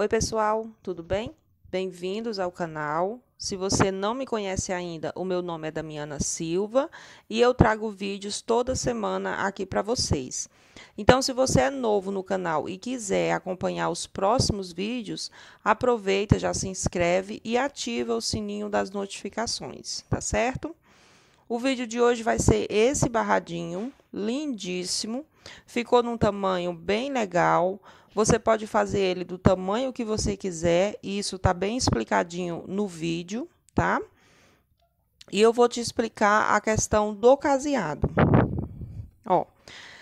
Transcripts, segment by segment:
Oi, pessoal, tudo bem? Bem-vindos ao canal. Se você não me conhece ainda, o meu nome é Damiana Silva e eu trago vídeos toda semana aqui para vocês. Então, se você é novo no canal e quiser acompanhar os próximos vídeos, aproveita, já se inscreve e ativa o sininho das notificações, tá certo? O vídeo de hoje vai ser esse barradinho, lindíssimo. Ficou num tamanho bem legal, você pode fazer ele do tamanho que você quiser, e isso tá bem explicadinho no vídeo, tá? E eu vou te explicar a questão do caseado. Ó,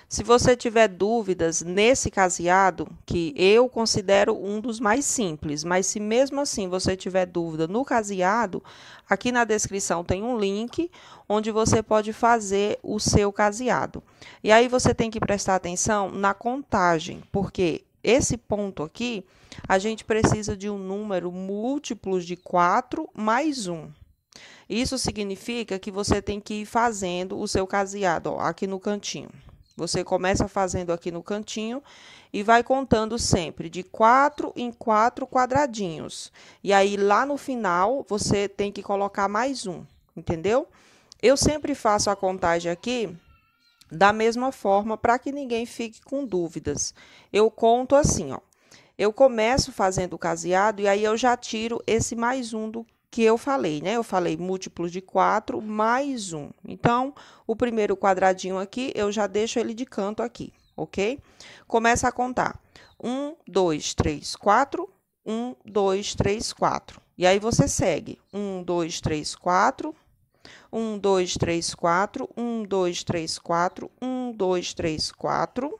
se você tiver dúvidas nesse caseado, que eu considero um dos mais simples, mas se mesmo assim você tiver dúvida no caseado, aqui na descrição tem um link onde você pode fazer o seu caseado. E aí você tem que prestar atenção na contagem, porque esse ponto aqui, a gente precisa de um número múltiplo de 4 mais 1. Isso significa que você tem que ir fazendo o seu caseado, ó, aqui no cantinho. Você começa fazendo aqui no cantinho e vai contando sempre de quatro em quatro quadradinhos. E aí, lá no final, você tem que colocar mais um, entendeu? Eu sempre faço a contagem aqui da mesma forma, para que ninguém fique com dúvidas, eu conto assim, ó. Eu começo fazendo o caseado e aí eu já tiro esse mais um do que eu falei, né? Eu falei múltiplo de 4 mais 1. Então, o primeiro quadradinho aqui, eu já deixo ele de canto aqui, ok? Começa a contar. 1, 2, 3, 4. 1, 2, 3, 4. E aí você segue. 1, 2, 3, 4. 1, 2, 3, 4, 1, 2, 3, 4, 1, 2, 3, 4,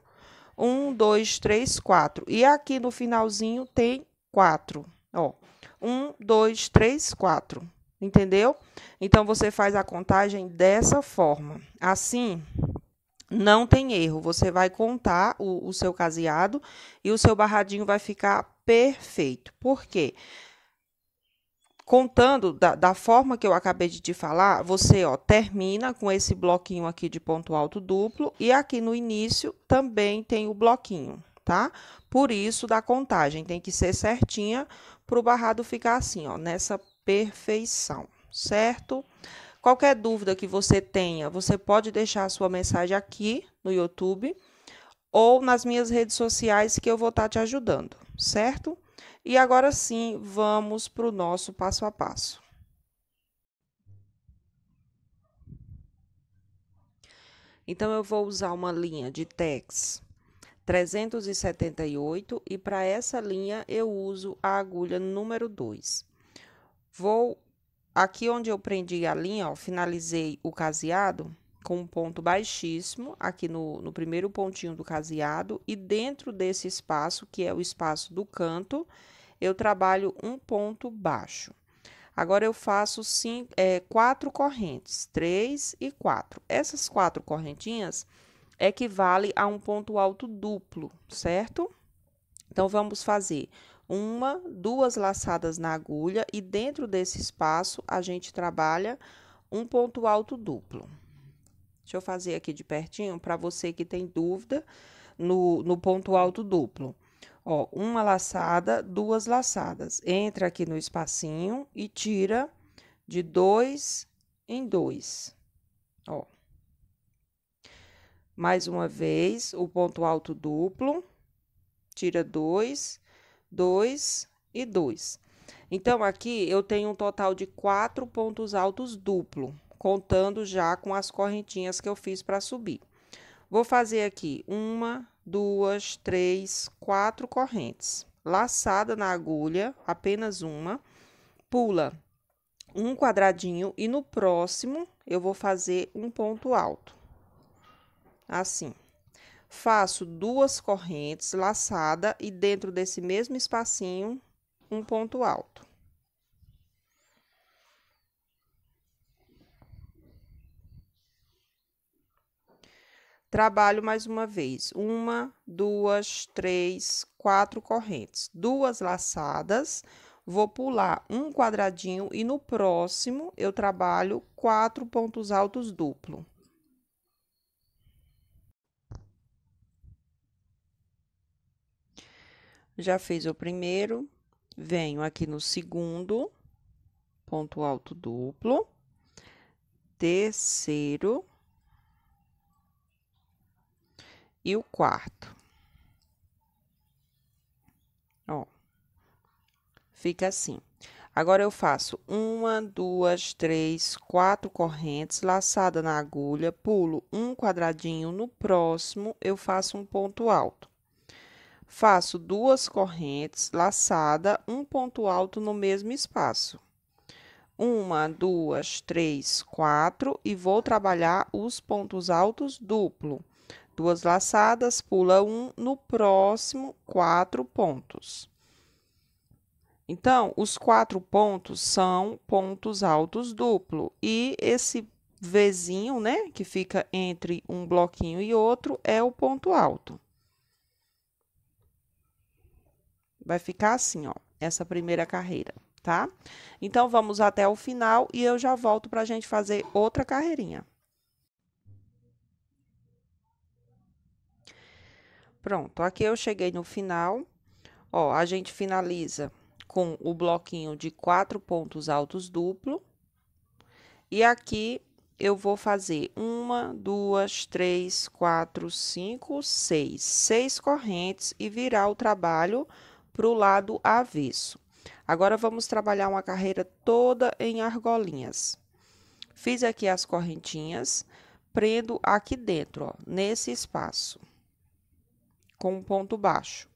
1, 2, 3, 4. E aqui no finalzinho tem 4, ó. 1, 2, 3, 4. Entendeu? Então, você faz a contagem dessa forma. Assim, não tem erro. Você vai contar o, o seu caseado e o seu barradinho vai ficar perfeito. Por quê? Porque contando da, da, forma que eu acabei de te falar, você ó, termina com esse bloquinho aqui de ponto alto duplo e aqui no início também tem o bloquinho, tá? Por isso, da contagem tem que ser certinha para o barrado ficar assim, ó, nessa perfeição, certo? Qualquer dúvida que você tenha, você pode deixar a sua mensagem aqui no YouTube ou nas minhas redes sociais que eu vou estar tá te ajudando, certo? E agora sim, vamos para o nosso passo a passo. Então, eu vou usar uma linha de TEX 378 e para essa linha eu uso a agulha número 2. Vou aqui onde eu prendi a linha, ó, finalizei o caseado, com um ponto baixíssimo, aqui no, no primeiro pontinho do caseado, e dentro desse espaço, que é o espaço do canto, eu trabalho um ponto baixo. Agora, eu faço cinco, é, quatro correntes, três e quatro. Essas quatro correntinhas equivale a um ponto alto duplo, certo? Então, vamos fazer uma, duas laçadas na agulha e dentro desse espaço a gente trabalha um ponto alto duplo. Deixa eu fazer aqui de pertinho para você que tem dúvida no, no ponto alto duplo. Ó, uma laçada, duas laçadas. Entra aqui no espacinho e tira de dois em dois. Ó. Mais uma vez, o ponto alto duplo, tira dois, dois e dois. Então, aqui eu tenho um total de quatro pontos altos duplo, contando já com as correntinhas que eu fiz para subir. Vou fazer aqui uma, duas, três, quatro correntes. Laçada na agulha, apenas uma, pula um quadradinho e no próximo eu vou fazer um ponto alto. Assim. Faço duas correntes laçada e dentro desse mesmo espacinho um ponto alto. Trabalho mais uma vez: uma, duas, três, quatro correntes, duas laçadas. Vou pular um quadradinho e no próximo eu trabalho quatro pontos altos duplo. Já fez o primeiro, venho aqui no segundo, ponto alto duplo, terceiro e o quarto. Ó, fica assim. Agora, eu faço uma, duas, três, quatro correntes laçada na agulha, pulo um quadradinho no próximo, eu faço um ponto alto. Faço duas correntes laçada, um ponto alto no mesmo espaço. Uma, duas, três, quatro, e vou trabalhar os pontos altos duplo duas laçadas, pula um, no próximo, quatro pontos. Então, os quatro pontos são pontos altos duplo e esse vizinho, né, que fica entre um bloquinho e outro, é o ponto alto. Vai ficar assim, ó, essa primeira carreira, tá? Então, vamos até o final e eu já volto para gente fazer outra carreirinha. Pronto, aqui eu cheguei no final. Ó, a gente finaliza com o bloquinho de quatro pontos altos duplo. E aqui eu vou fazer uma, duas, três, quatro, cinco, seis, seis correntes e virar o trabalho para o lado avesso. Agora, vamos trabalhar uma carreira toda em argolinhas. Fiz aqui as correntinhas, prendo aqui dentro, ó, nesse espaço com um ponto baixo.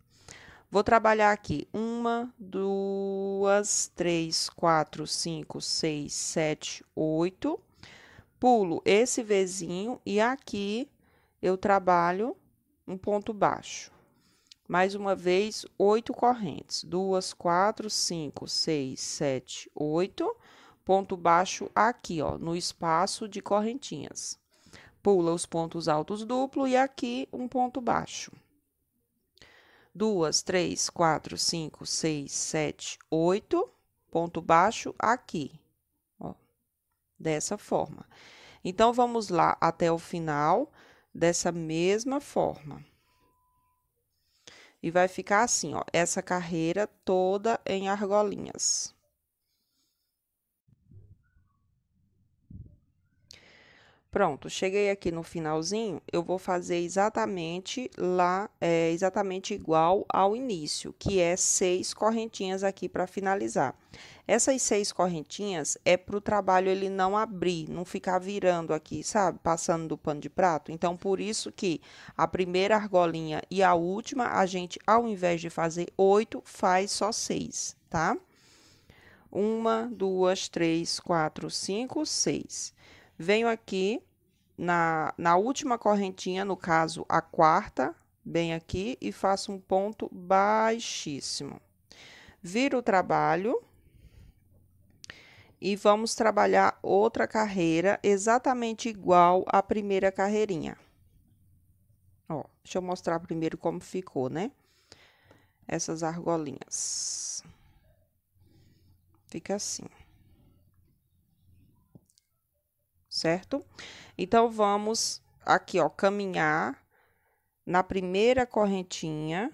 Vou trabalhar aqui uma, duas, três, quatro, cinco, seis, sete, oito. Pulo esse vizinho e aqui eu trabalho um ponto baixo. Mais uma vez, oito correntes. Duas, quatro, cinco, seis, sete, oito. Ponto baixo aqui, ó, no espaço de correntinhas. Pula os pontos altos duplo e aqui um ponto baixo duas, três, quatro, cinco, seis, sete, oito, ponto baixo aqui, ó, dessa forma. Então, vamos lá até o final dessa mesma forma. E vai ficar assim, ó, essa carreira toda em argolinhas. Pronto, cheguei aqui no finalzinho, eu vou fazer exatamente lá, é, exatamente igual ao início, que é seis correntinhas aqui para finalizar. Essas seis correntinhas é para o trabalho ele não abrir, não ficar virando aqui, sabe? Passando do pano de prato. Então, por isso que a primeira argolinha e a última, a gente, ao invés de fazer oito, faz só seis, tá? Uma, duas, três, quatro, cinco, seis. Venho aqui na, na última correntinha, no caso a quarta, bem aqui, e faço um ponto baixíssimo. Viro o trabalho e vamos trabalhar outra carreira exatamente igual à primeira carreirinha. Ó, deixa eu mostrar primeiro como ficou, né? Essas argolinhas. Fica assim. certo? Então, vamos aqui, ó, caminhar na primeira correntinha.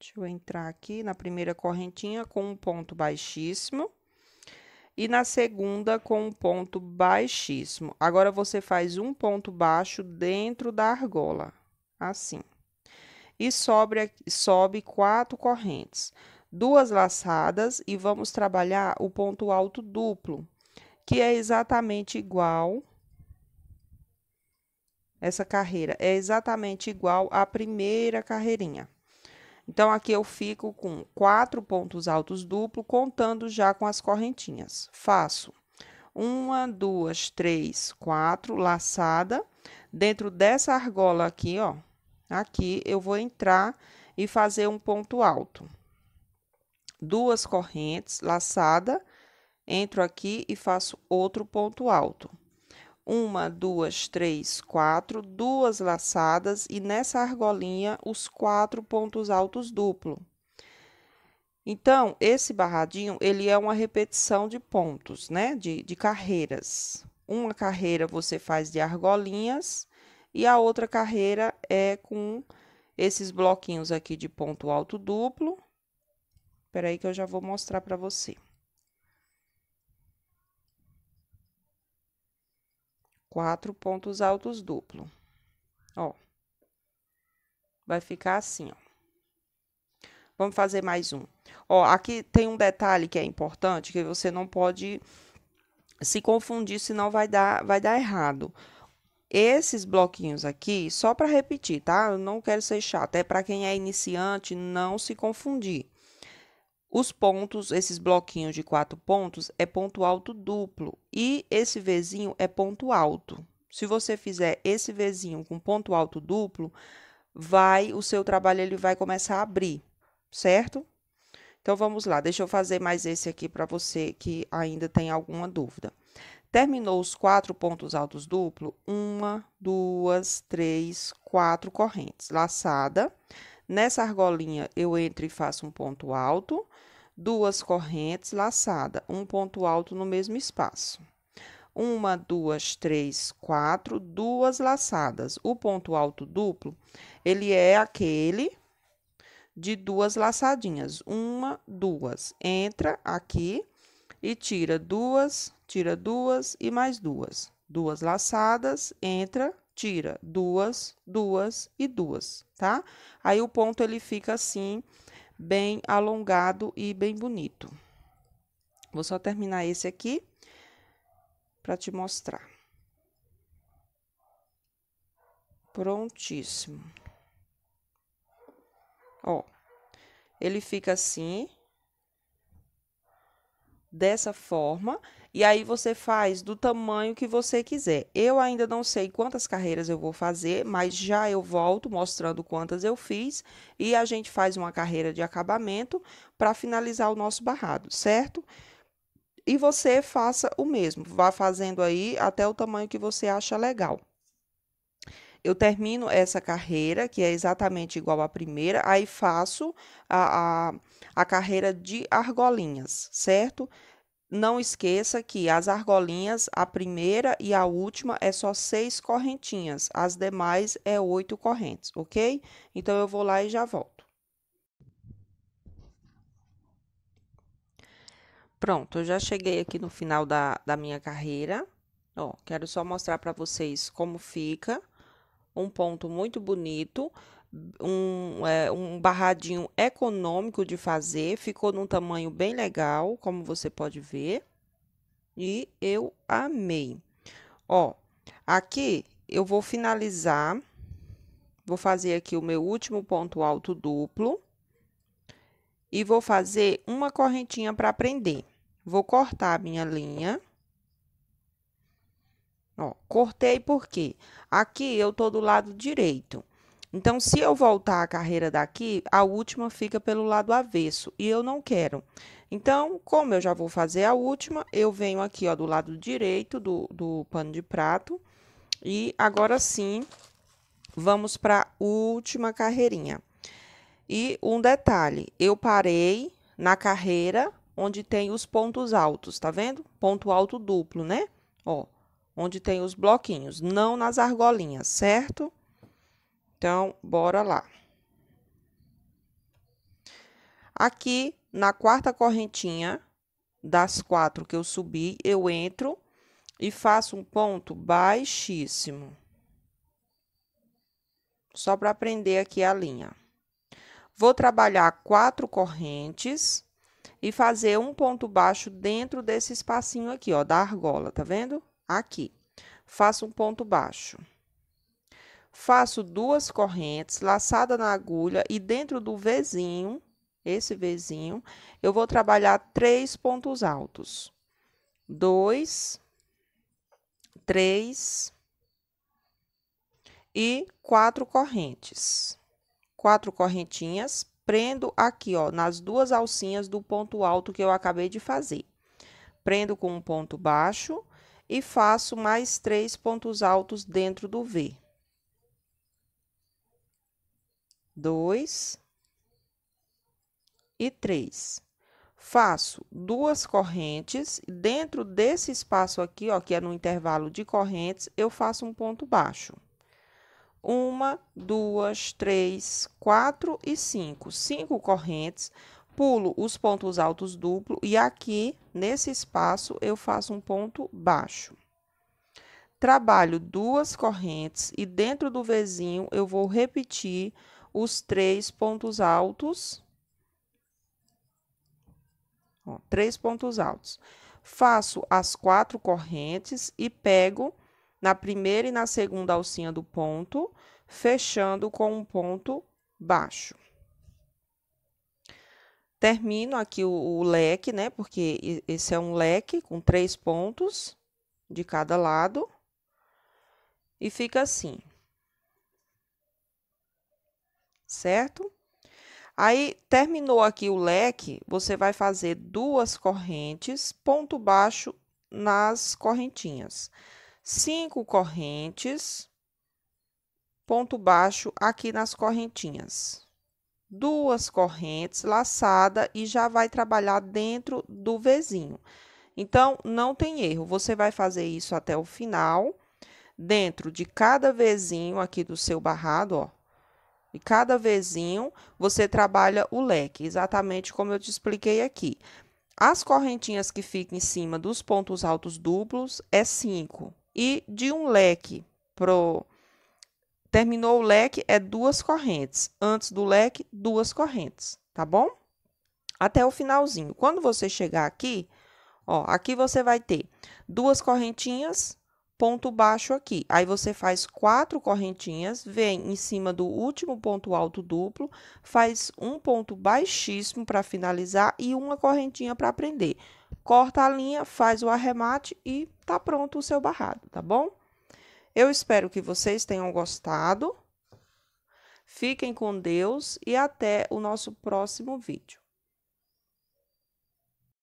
Deixa eu entrar aqui na primeira correntinha com um ponto baixíssimo. E na segunda com um ponto baixíssimo. Agora, você faz um ponto baixo dentro da argola, assim. E sobre, sobe quatro correntes duas laçadas e vamos trabalhar o ponto alto duplo que é exatamente igual. Essa carreira é exatamente igual à primeira carreirinha. Então, aqui eu fico com quatro pontos altos duplo, contando já com as correntinhas. Faço uma, duas, três, quatro, laçada. Dentro dessa argola aqui, ó, aqui eu vou entrar e fazer um ponto alto. Duas correntes, laçada entro aqui e faço outro ponto alto. Uma, duas, três, quatro, duas laçadas e nessa argolinha os quatro pontos altos duplo. Então, esse barradinho, ele é uma repetição de pontos, né? De, de carreiras. Uma carreira você faz de argolinhas e a outra carreira é com esses bloquinhos aqui de ponto alto duplo. Espera aí que eu já vou mostrar para você. quatro pontos altos duplo. Ó. Vai ficar assim, ó. Vamos fazer mais um. Ó, aqui tem um detalhe que é importante, que você não pode se confundir, senão vai dar, vai dar errado. Esses bloquinhos aqui, só para repetir, tá? Eu não quero ser chato, é para quem é iniciante não se confundir. Os pontos, esses bloquinhos de quatro pontos, é ponto alto duplo e esse Vzinho é ponto alto. Se você fizer esse Vzinho com ponto alto duplo, vai o seu trabalho ele vai começar a abrir, certo? Então vamos lá, deixa eu fazer mais esse aqui para você que ainda tem alguma dúvida. Terminou os quatro pontos altos duplo, uma, duas, três, quatro correntes, laçada. Nessa argolinha, eu entro e faço um ponto alto, duas correntes laçada, um ponto alto no mesmo espaço. Uma, duas, três, quatro, duas laçadas. O ponto alto duplo, ele é aquele de duas laçadinhas. Uma, duas. Entra aqui e tira duas, tira duas e mais duas. Duas laçadas, entra tira duas, duas e duas, tá? Aí o ponto ele fica assim, bem alongado e bem bonito. Vou só terminar esse aqui para te mostrar. Prontíssimo. Ó, ele fica assim, dessa forma, e aí você faz do tamanho que você quiser. Eu ainda não sei quantas carreiras eu vou fazer, mas já eu volto mostrando quantas eu fiz e a gente faz uma carreira de acabamento para finalizar o nosso barrado, certo? E você faça o mesmo, vá fazendo aí até o tamanho que você acha legal eu termino essa carreira, que é exatamente igual à primeira, aí faço a, a, a, carreira de argolinhas, certo? Não esqueça que as argolinhas, a primeira e a última, é só seis correntinhas, as demais é oito correntes, ok? Então, eu vou lá e já volto. Pronto, eu já cheguei aqui no final da, da minha carreira. Ó, quero só mostrar para vocês como fica. Um ponto muito bonito um, é, um barradinho econômico de fazer, ficou num tamanho bem legal, como você pode ver, e eu amei. Ó, aqui eu vou finalizar, vou fazer aqui o meu último ponto alto duplo, e vou fazer uma correntinha para prender. Vou cortar a minha linha. Ó, cortei porque aqui eu tô do lado direito. Então, se eu voltar a carreira daqui, a última fica pelo lado avesso e eu não quero. Então, como eu já vou fazer a última, eu venho aqui ó, do lado direito do, do pano de prato e agora sim vamos para a última carreirinha. E um detalhe, eu parei na carreira onde tem os pontos altos, tá vendo? Ponto alto duplo, né? Ó, onde tem os bloquinhos, não nas argolinhas, certo? Então, bora lá. Aqui, na quarta correntinha das quatro que eu subi, eu entro e faço um ponto baixíssimo. Só para prender aqui a linha. Vou trabalhar quatro correntes e fazer um ponto baixo dentro desse espacinho aqui, ó, da argola, tá vendo? Aqui. Faço um ponto baixo faço duas correntes laçada na agulha e dentro do vizinho, esse vizinho, eu vou trabalhar três pontos altos. Dois, três e quatro correntes. Quatro correntinhas, prendo aqui, ó, nas duas alcinhas do ponto alto que eu acabei de fazer. Prendo com um ponto baixo e faço mais três pontos altos dentro do V. dois e três. Faço duas correntes, dentro desse espaço aqui, ó, que é no intervalo de correntes, eu faço um ponto baixo. Uma, duas, três, quatro e cinco. Cinco correntes, pulo os pontos altos duplo e aqui, nesse espaço, eu faço um ponto baixo trabalho duas correntes e dentro do vizinho eu vou repetir os três pontos altos. Ó, três pontos altos. Faço as quatro correntes e pego na primeira e na segunda alcinha do ponto, fechando com um ponto baixo. Termino aqui o, o leque, né? Porque esse é um leque com três pontos de cada lado. E fica assim certo? Aí, terminou aqui o leque, você vai fazer duas correntes, ponto baixo nas correntinhas. Cinco correntes, ponto baixo aqui nas correntinhas. Duas correntes laçada e já vai trabalhar dentro do vizinho. Então, não tem erro, você vai fazer isso até o final, dentro de cada vizinho aqui do seu barrado, ó, e cada vezinho você trabalha o leque, exatamente como eu te expliquei aqui. As correntinhas que ficam em cima dos pontos altos duplos é 5. E de um leque pro terminou o leque é duas correntes. Antes do leque, duas correntes, tá bom? Até o finalzinho. Quando você chegar aqui, ó, aqui você vai ter duas correntinhas ponto baixo aqui. Aí você faz quatro correntinhas, vem em cima do último ponto alto duplo, faz um ponto baixíssimo para finalizar e uma correntinha para prender. Corta a linha, faz o arremate e tá pronto o seu barrado, tá bom? Eu espero que vocês tenham gostado. Fiquem com Deus e até o nosso próximo vídeo.